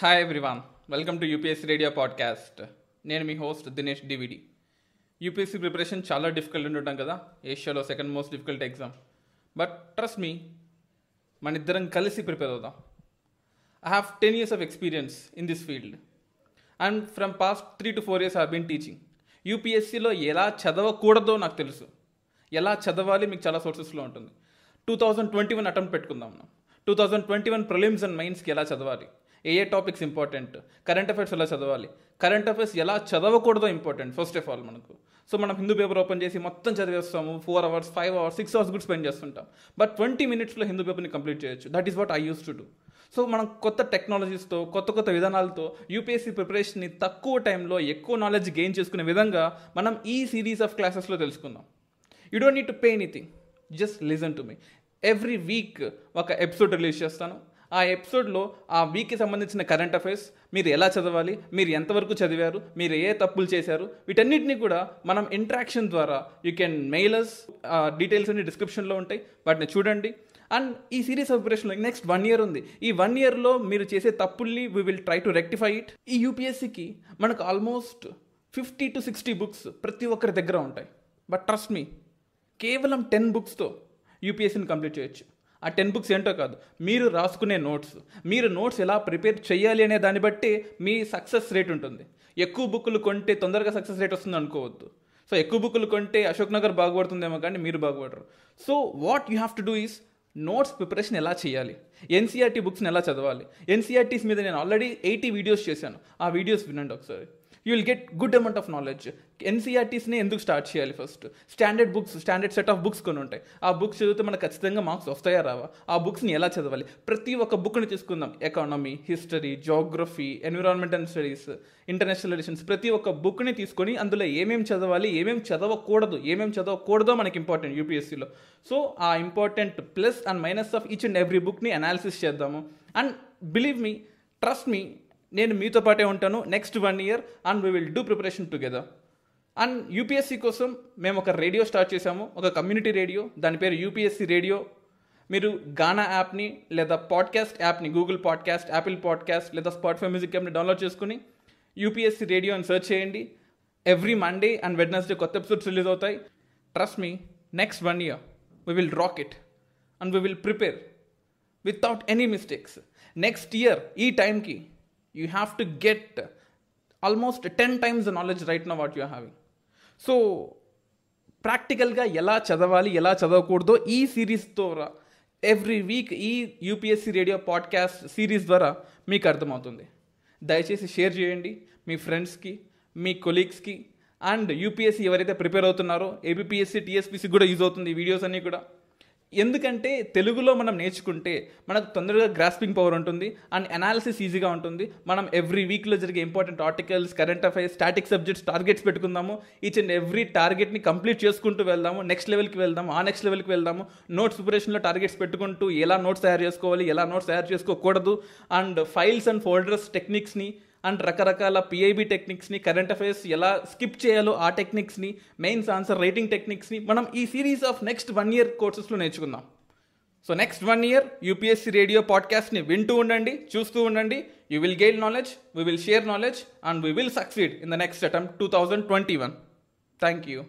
hi everyone welcome to UPSC radio podcast నేను మీ host Dinesh డివిడి యూపీఎస్సీ ప్రిపరేషన్ చాలా డిఫికల్ట్ ఉండటం కదా ఏషియాలో second most difficult exam but trust me మన ఇద్దరం కలిసి ప్రిపేర్ అవుదాం I have ten years of experience in this field and from past three to four years I been teaching యూపీఎస్సీలో ఎలా చదవకూడదో నాకు తెలుసు ఎలా చదవాలి మీకు చాలా సోర్సెస్లో ఉంటుంది two thousand twenty one attempt పెట్టుకుందాం two thousand twenty one prelims and మైన్స్కి ఎలా చదవాలి ఏ ఏ టాపిక్స్ ఇంపార్టెంట్ కరెంట్ అఫేర్స్ ఎలా చదవాలి కరెంట్ అఫేర్స్ ఎలా చదవకూడదో ఇంపార్టెంట్ ఫస్ట్ ఆఫ్ ఆల్ మనకు సో మనం హిందూ పేపర్ ఓపెన్ చేసి మొత్తం చదివేస్తాము four hours five hours six hours కూడా స్పెండ్ చేస్తుంటాం బట్ ట్వంటీ మినిట్స్లో హిందూ పేపర్ని కంప్లీట్ చేయొచ్చు that is what I use to do so మనం కొత్త టెక్నాలజీస్తో కొత్త కొత్త విధానాలతో యూపీఎస్సీ ప్రిపరేషన్ని తక్కువ టైంలో ఎక్కువ నాలెడ్జ్ గెయిన్ చేసుకునే విధంగా మనం ఈ సిరీస్ ఆఫ్ క్లాసెస్లో తెలుసుకుందాం you don't need to pay anything just listen to me every week ఒక ఎపిసోడ్ రిలీజ్ చేస్తాను ఆ ఎపిసోడ్లో ఆ వీక్కి సంబంధించిన కరెంట్ అఫైర్స్ మీరు ఎలా చదవాలి మీరు ఎంతవరకు చదివారు మీరు ఏ తప్పులు చేశారు వీటన్నిటిని కూడా మనం ఇంట్రాక్షన్ ద్వారా యూ కెన్ మెయిలర్స్ డీటెయిల్స్ అన్ని డిస్క్రిప్షన్లో ఉంటాయి వాటిని చూడండి అండ్ ఈ సిరీస్ ఆపరేషన్లో నెక్స్ట్ వన్ ఇయర్ ఉంది ఈ వన్ ఇయర్లో మీరు చేసే తప్పుల్ని we will try to rectify it ఈ యూపీఎస్సికి మనకు almost fifty to sixty books ప్రతి ఒక్కరి దగ్గర ఉంటాయి బట్ ట్రస్ట్ మీ కేవలం టెన్ బుక్స్తో యూపీఎస్సీని కంప్లీట్ చేయొచ్చు ఆ టెన్ బుక్స్ ఏంటో కాదు మీరు రాసుకునే నోట్స్ మీరు నోట్స్ ఎలా ప్రిపేర్ చేయాలి అనే దాన్ని బట్టి మీ సక్సెస్ రేట్ ఉంటుంది ఎక్కువ బుక్కులు కొంటే తొందరగా సక్సెస్ రేట్ వస్తుంది అనుకోవద్దు సో ఎక్కువ బుక్కులు కొంటే అశోక్ నగర్ బాగుపడుతుందేమో కానీ మీరు బాగుపడరు so what you have to do is notes preparation ఎలా చేయాలి ఎన్సీఆర్టీ బుక్స్ని ఎలా చదవాలి ఎన్సీఆర్టీస్ మీద నేను ఆల్రెడీ ఎయిటీ వీడియోస్ చేశాను ఆ వీడియోస్ వినండి ఒకసారి you will get good amount of knowledge ఎన్సీఆర్టీస్ని ఎందుకు స్టార్ట్ చేయాలి first standard books standard set of books కొన్ని ఉంటాయి ఆ బుక్స్ చదివితే మనకు ఖచ్చితంగా మార్క్స్ వస్తాయా రావా ఆ బుక్స్ని ఎలా చదవాలి ప్రతి ఒక్క బుక్ని తీసుకుందాం economy history geography environment and studies international relations ప్రతి ఒక్క బుక్ని తీసుకొని అందులో ఏమేమి చదవాలి ఏమేమి చదవకూడదు ఏమేమి చదవకూడదో మనకి ఇంపార్టెంట్ యూపీఎస్సీలో సో ఆ important plus and minus of each and every బుక్ని అనాలిసిస్ చేద్దాము and believe me trust me నేను మీతో పాటే ఉంటాను next one year and we will do preparation together and UPSC కోసం మేము ఒక రేడియో స్టార్ట్ చేసాము ఒక కమ్యూనిటీ రేడియో దాని పేరు యూపీఎస్సీ రేడియో మీరు గానా యాప్ని లేదా పాడ్కాస్ట్ యాప్ని గూగుల్ పాడ్కాస్ట్ యాపిల్ పాడ్కాస్ట్ లేదా స్పాటిఫై మ్యూజిక్ యాప్ని డౌన్లోడ్ చేసుకుని యూపీఎస్సీ రేడియో అని సెర్చ్ చేయండి ఎవ్రీ మండే అండ్ వెడ్నెస్డే కొత్త ఎపిసోడ్స్ రిలీజ్ అవుతాయి trust me next one year we will rock it and we will prepare without any mistakes next year ఈ టైంకి you have to get almost ten times knowledge right నా what you having so ప్రాక్టికల్గా ఎలా చదవాలి ఎలా చదవకూడదో ఈ series ద్వారా ఎవ్రీ వీక్ ఈ యూపీఎస్సీ రేడియో పాడ్కాస్ట్ సిరీస్ ద్వారా మీకు అర్థమవుతుంది దయచేసి షేర్ చేయండి మీ ఫ్రెండ్స్కి మీ కొలీగ్స్కి అండ్ యూపీఎస్సీ ఎవరైతే ప్రిపేర్ అవుతున్నారో ఏబిపిఎస్సి టీఎస్పీసీ కూడా యూజ్ అవుతుంది వీడియోస్ అన్నీ కూడా ఎందుకంటే తెలుగులో మనం నేర్చుకుంటే మనకు తొందరగా గ్రాస్పింగ్ పవర్ ఉంటుంది అండ్ అనాలిసిస్ ఈజీగా ఉంటుంది మనం ఎవ్రీ వీక్లో జరిగే important articles current affairs static subjects targets పెట్టుకుందాము ఈచ్ అండ్ ఎవ్రీ టార్గెట్ని కంప్లీట్ చేసుకుంటూ వెళ్దాము నెక్స్ట్ లెవెల్కి వెళ్దాము ఆ నెక్స్ట్ లెవెల్కి వెళ్దాము నోట్స్ ప్రిపరేషన్లో టార్గెట్స్ పెట్టుకుంటూ ఎలా నోట్స్ తయారు చేసుకోవాలి ఎలా నోట్స్ తయారు చేసుకోకూడదు అండ్ ఫైల్స్ అండ్ ఫోల్డర్స్ టెక్నిక్స్ని అండ్ రకరకాల పిఐబి టెక్నిక్స్ని కరెంట్ అఫైర్స్ ఎలా స్కిప్ చేయాలో ఆ టెక్నిక్స్ని మెయిన్స్ ఆన్సర్ రైటింగ్ టెక్నిక్స్ని మనం ఈ series of next one year కోర్సెస్లో నేర్చుకుందాం so next one year UPSC radio పాడ్కాస్ట్ని వింటూ ఉండండి చూస్తూ ఉండండి you will gain knowledge we will share knowledge and we will succeed in the next attempt two thousand twenty one thank you